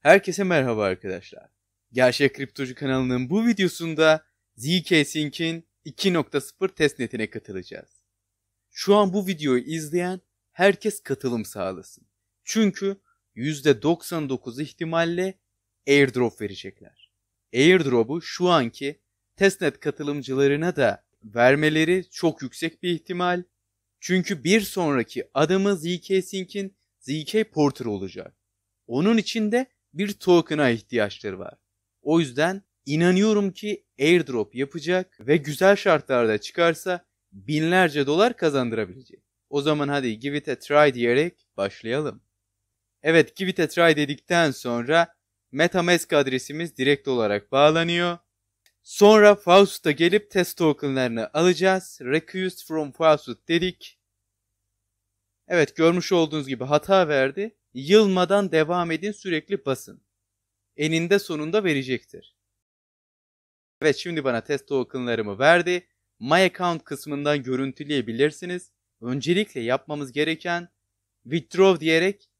Herkese merhaba arkadaşlar. Gerçek Kriptocu kanalının bu videosunda zk-sync'in 2.0 testnetine katılacağız. Şu an bu videoyu izleyen herkes katılım sağlasın. Çünkü %99 ihtimalle airdrop verecekler. Airdrop'u şu anki testnet katılımcılarına da vermeleri çok yüksek bir ihtimal. Çünkü bir sonraki adımı zk-sync'in zk porter olacak. Onun için de bir token'a ihtiyaçları var. O yüzden inanıyorum ki airdrop yapacak ve güzel şartlarda çıkarsa binlerce dolar kazandırabilecek. O zaman hadi give it a try diyerek başlayalım. Evet give it a try dedikten sonra Metamask adresimiz direkt olarak bağlanıyor. Sonra Faust'a gelip test tokenlarını alacağız. Request from Faust dedik. Evet görmüş olduğunuz gibi hata verdi. Yılmadan devam edin sürekli basın. Eninde sonunda verecektir. Evet şimdi bana test tokenlarımı verdi. My account kısmından görüntüleyebilirsiniz. Öncelikle yapmamız gereken withdraw diyerek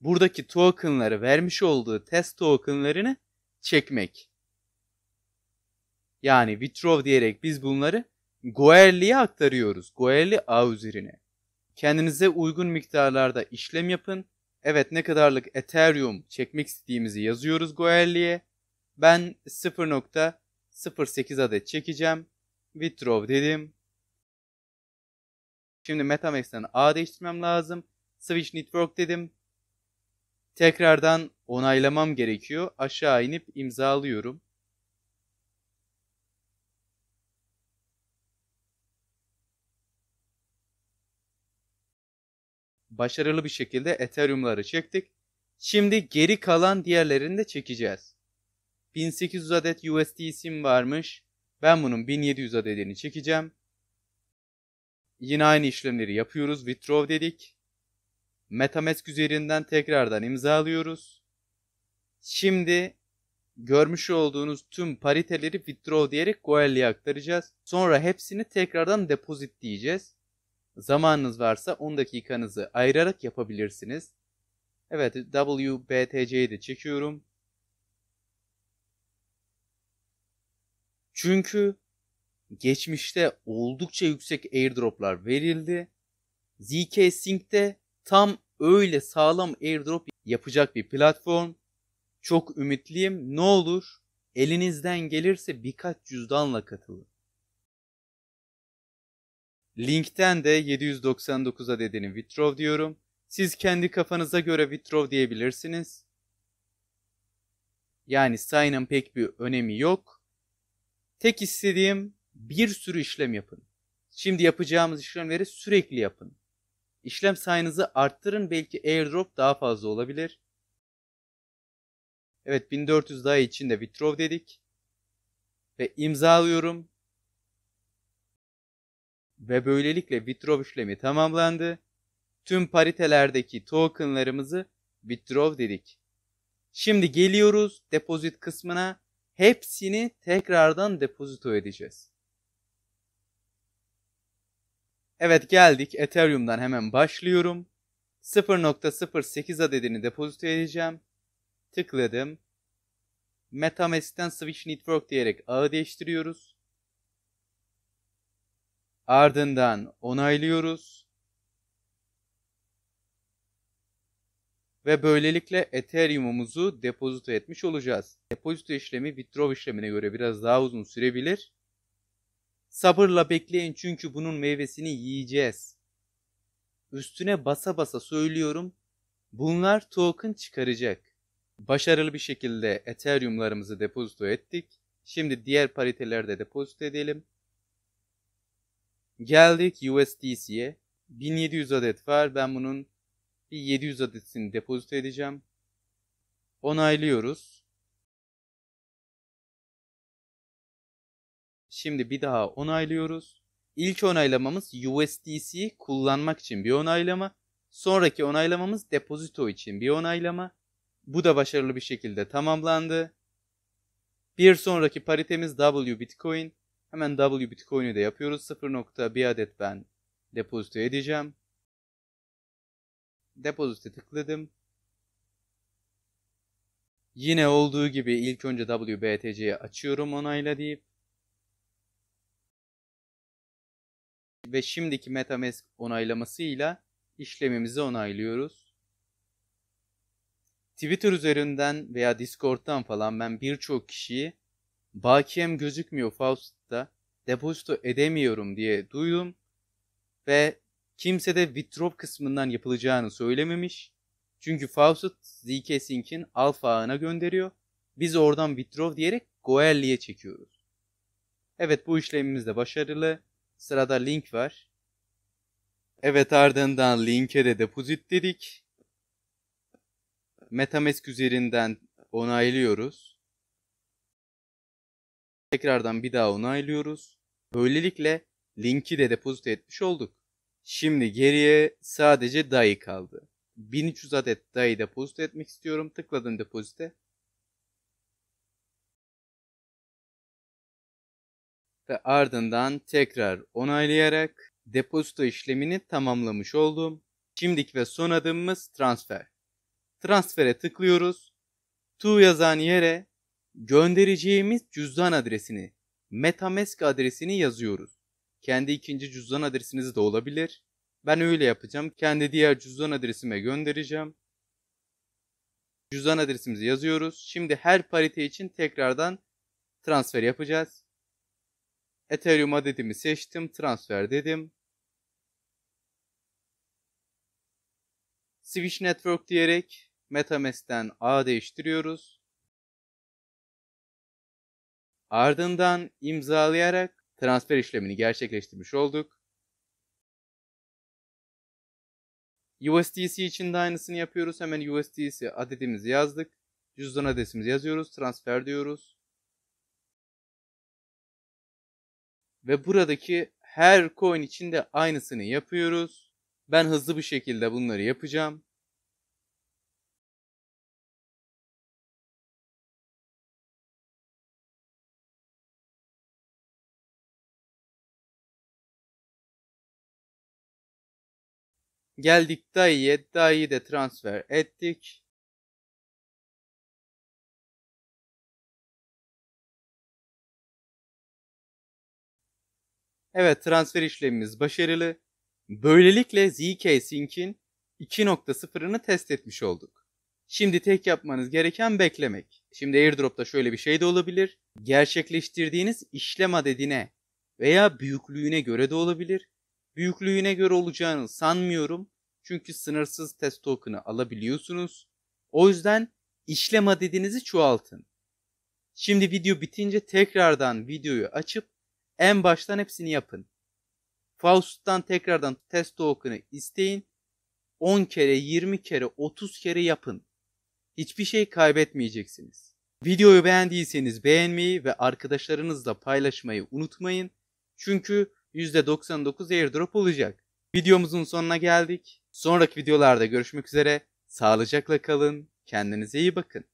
buradaki tokenları vermiş olduğu test tokenlarını çekmek. Yani withdraw diyerek biz bunları Goerli'ye aktarıyoruz. Goerli ağ üzerine. Kendinize uygun miktarlarda işlem yapın Evet ne kadarlık Ethereum çekmek istediğimizi yazıyoruz Goerli'ye. Ben 0.08 adet çekeceğim. Withdraw dedim. Şimdi Metamax'ten A değiştirmem lazım. Switch Network dedim. Tekrardan onaylamam gerekiyor. Aşağı inip imzalıyorum. başarılı bir şekilde Ethereum'ları çektik. Şimdi geri kalan diğerlerini de çekeceğiz. 1800 adet USDC'm varmış. Ben bunun 1700 adedini çekeceğim. Yine aynı işlemleri yapıyoruz. Withdraw dedik. Metamask üzerinden tekrardan imzalıyoruz. Şimdi görmüş olduğunuz tüm pariteleri withdraw diyerek Goel'e aktaracağız. Sonra hepsini tekrardan deposit diyeceğiz. Zamanınız varsa 10 dakikanızı ayırarak yapabilirsiniz. Evet WBTC'yi de çekiyorum. Çünkü geçmişte oldukça yüksek airdroplar verildi. ZK Sync'te tam öyle sağlam airdrop yapacak bir platform. Çok ümitliyim. Ne olur elinizden gelirse birkaç cüzdanla katılın. Linkten de 799 adedini Withdraw diyorum. Siz kendi kafanıza göre Withdraw diyebilirsiniz. Yani sign'ın pek bir önemi yok. Tek istediğim bir sürü işlem yapın. Şimdi yapacağımız işlemleri sürekli yapın. İşlem sayınızı arttırın belki airdrop daha fazla olabilir. Evet 1400 daha için de withdraw dedik. Ve imzalıyorum ve böylelikle withdraw işlemi tamamlandı. Tüm paritelerdeki tokenlarımızı withdraw dedik. Şimdi geliyoruz depozit kısmına. Hepsini tekrardan depozito edeceğiz. Evet geldik Ethereum'dan hemen başlıyorum. 0.08 adedini depozito edeceğim. Tıkladım. Metamask'ten Switch Network diyerek ağı değiştiriyoruz. Ardından onaylıyoruz. Ve böylelikle Ethereum'umuzu depozito etmiş olacağız. Depozito işlemi withdraw işlemine göre biraz daha uzun sürebilir. Sabırla bekleyin çünkü bunun meyvesini yiyeceğiz. Üstüne basa basa söylüyorum. Bunlar token çıkaracak. Başarılı bir şekilde Ethereum'larımızı depozito ettik. Şimdi diğer paritelerde depozito edelim. Geldik USDC'ye. 1700 adet var. Ben bunun bir 700 adetini depozito edeceğim. Onaylıyoruz. Şimdi bir daha onaylıyoruz. İlk onaylamamız USDC kullanmak için bir onaylama. Sonraki onaylamamız depozito için bir onaylama. Bu da başarılı bir şekilde tamamlandı. Bir sonraki paritemiz W Bitcoin. Hemen W Bitcoin'i de yapıyoruz. 0.1 adet ben depozito edeceğim. Depozite tıkladım. Yine olduğu gibi ilk önce WBTC'yi açıyorum onayla deyip. Ve şimdiki Metamask onaylamasıyla işlemimizi onaylıyoruz. Twitter üzerinden veya Discord'dan falan ben birçok kişiyi bakiyem gözükmüyor Faust'ta. Depozito edemiyorum diye duydum ve kimse de withdraw kısmından yapılacağını söylememiş. Çünkü Fawcett ZK Sink'in alfa ağına gönderiyor. Biz oradan withdraw diyerek Goerli'ye çekiyoruz. Evet bu işlemimiz de başarılı. Sırada link var. Evet ardından linke de deposit dedik. Metamask üzerinden onaylıyoruz. Tekrardan bir daha onaylıyoruz. Böylelikle linki de depozito etmiş olduk. Şimdi geriye sadece DAI kaldı. 1300 adet DAI depozito etmek istiyorum. Tıkladım depozite. Ve ardından tekrar onaylayarak depozito işlemini tamamlamış oldum. Şimdiki ve son adımımız transfer. Transfere tıklıyoruz. Tu yazan yere Göndereceğimiz cüzdan adresini, Metamask adresini yazıyoruz. Kendi ikinci cüzdan adresiniz de olabilir. Ben öyle yapacağım. Kendi diğer cüzdan adresime göndereceğim. Cüzdan adresimizi yazıyoruz. Şimdi her parite için tekrardan transfer yapacağız. Ethereum adedimi seçtim. Transfer dedim. Switch Network diyerek MetaMask'ten A değiştiriyoruz. Ardından imzalayarak transfer işlemini gerçekleştirmiş olduk. USDC için de aynısını yapıyoruz. Hemen USDC adedimizi yazdık. Cüzdan adresimizi yazıyoruz. Transfer diyoruz. Ve buradaki her coin için de aynısını yapıyoruz. Ben hızlı bir şekilde bunları yapacağım. Geldik Dayı'ya. Dayı'yı da transfer ettik. Evet transfer işlemimiz başarılı. Böylelikle ZK Sync'in 2.0'ını test etmiş olduk. Şimdi tek yapmanız gereken beklemek. Şimdi airdrop'ta şöyle bir şey de olabilir. Gerçekleştirdiğiniz işlem adedine veya büyüklüğüne göre de olabilir büyüklüğüne göre olacağını sanmıyorum. Çünkü sınırsız test token'ı alabiliyorsunuz. O yüzden işlem adedinizi çoğaltın. Şimdi video bitince tekrardan videoyu açıp en baştan hepsini yapın. Faust'tan tekrardan test token'ı isteyin. 10 kere, 20 kere, 30 kere yapın. Hiçbir şey kaybetmeyeceksiniz. Videoyu beğendiyseniz beğenmeyi ve arkadaşlarınızla paylaşmayı unutmayın. Çünkü %99 airdrop olacak. Videomuzun sonuna geldik. Sonraki videolarda görüşmek üzere. Sağlıcakla kalın. Kendinize iyi bakın.